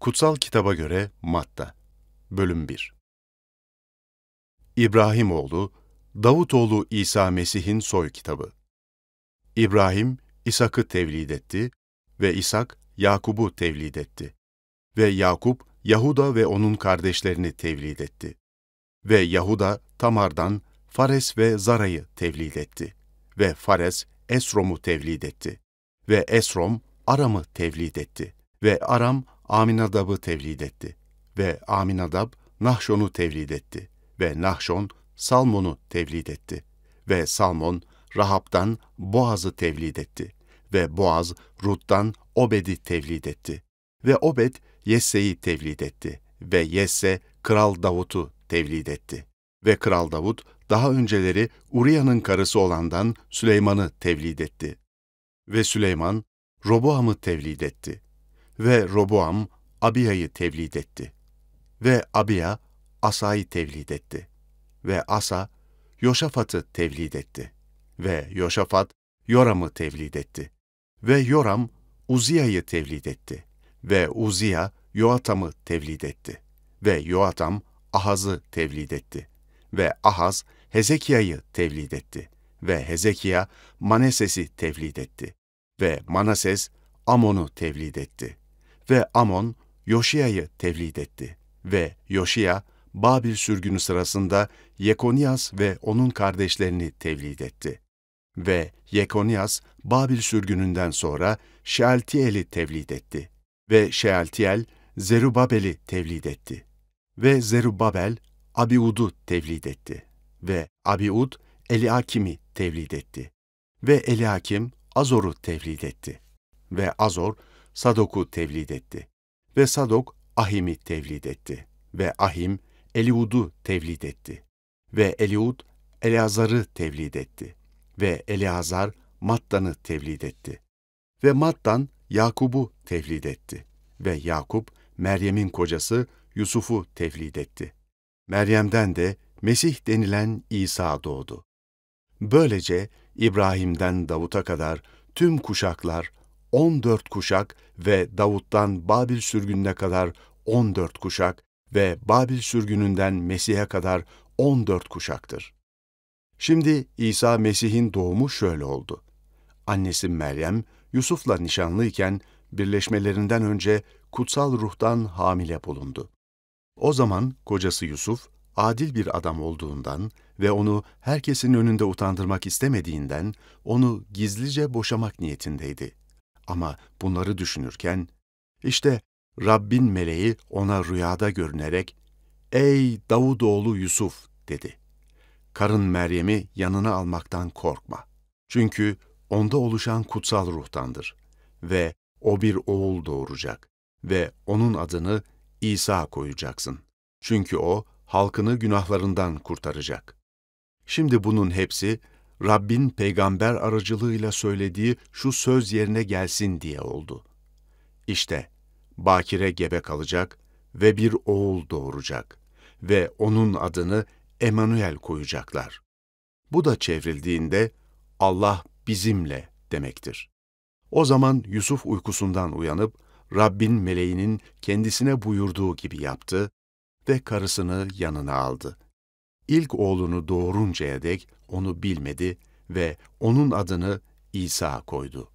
Kutsal Kitaba göre Matta Bölüm 1 İbrahimoğlu, Davutoğlu İsa Mesih'in soy kitabı. İbrahim, İshak'ı tevlid etti ve İshak, Yakub'u tevlid etti. Ve Yakup, Yahuda ve onun kardeşlerini tevlid etti. Ve Yahuda, Tamar'dan Fares ve Zara'yı tevlid etti. Ve Fares, Esrom'u tevlid etti. Ve Esrom, Aram'ı tevlid etti. Ve Aram, Aminadab'ı tevlid etti ve Aminadab Nahşon'u tevlid etti ve Nahşon Salmon'u tevlid etti ve Salmon Rahab'dan Boaz'ı tevlid etti ve Boaz Rut'tan Obed'i tevlid etti ve Obed Yesse'yi tevlid etti ve Yesse Kral Davut'u tevlid etti ve Kral Davut daha önceleri Uriya'nın karısı olandan Süleyman'ı tevlid etti ve Süleyman Roboam'ı tevlid etti ve Roboam Abiya'yı tevlid etti. Ve Abiya Asa'yı tevlid etti. Ve Asa Yoşafat'ı tevlid etti. Ve Yoşafat Yoram'ı tevlid etti. Ve Yoram Uziya'yı tevlid etti. Ve Uziya Yoatam'ı tevlid etti. Ve Yoatam Ahaz'ı tevlid etti. Ve Ahaz Hezekiya'yı tevlid etti. Ve Hezekiya Manasesi tevlid etti. Ve Manases Amon'u tevlid etti ve Amon Yoşiya'yı tevlid etti ve Yoşiya Babil sürgünü sırasında Yekonias ve onun kardeşlerini tevlid etti. Ve Yekonias Babil sürgününden sonra Şealtiel'i tevlid etti ve Şealtiel Zerubabel'i tevlid etti ve Zerubabel Abiud'u tevlid etti ve Abiud Eliakim'i tevlid etti ve Eliakim Azor'u tevlid etti ve Azor Sadok'u tevlid etti. Ve Sadok Ahim'i tevlid etti. Ve Ahim Eliud'u tevlid etti. Ve Eliud Eleazar'ı tevlid etti. Ve Eleazar Mattan'ı tevlid etti. Ve Mattan Yakub'u tevlid etti. Ve Yakup Meryem'in kocası Yusuf'u tevlid etti. Meryem'den de Mesih denilen İsa doğdu. Böylece İbrahim'den Davut'a kadar tüm kuşaklar 14 kuşak ve Davut'tan Babil sürgününe kadar 14 kuşak ve Babil sürgününden Mesih'e kadar 14 kuşaktır. Şimdi İsa Mesih'in doğumu şöyle oldu. Annesi Meryem, Yusuf'la nişanlıyken birleşmelerinden önce kutsal ruhtan hamile bulundu. O zaman kocası Yusuf, adil bir adam olduğundan ve onu herkesin önünde utandırmak istemediğinden onu gizlice boşamak niyetindeydi. Ama bunları düşünürken, işte Rabbin meleği ona rüyada görünerek, ''Ey Davudoğlu Yusuf!'' dedi. Karın Meryem'i yanına almaktan korkma. Çünkü onda oluşan kutsal ruhtandır. Ve o bir oğul doğuracak ve onun adını İsa koyacaksın. Çünkü o halkını günahlarından kurtaracak. Şimdi bunun hepsi Rabbin peygamber aracılığıyla söylediği şu söz yerine gelsin diye oldu. İşte bakire gebe kalacak ve bir oğul doğuracak ve onun adını Emanuel koyacaklar. Bu da çevrildiğinde Allah bizimle demektir. O zaman Yusuf uykusundan uyanıp Rabbin meleğinin kendisine buyurduğu gibi yaptı ve karısını yanına aldı ilk oğlunu doğuruncaya dek onu bilmedi ve onun adını İsa koydu.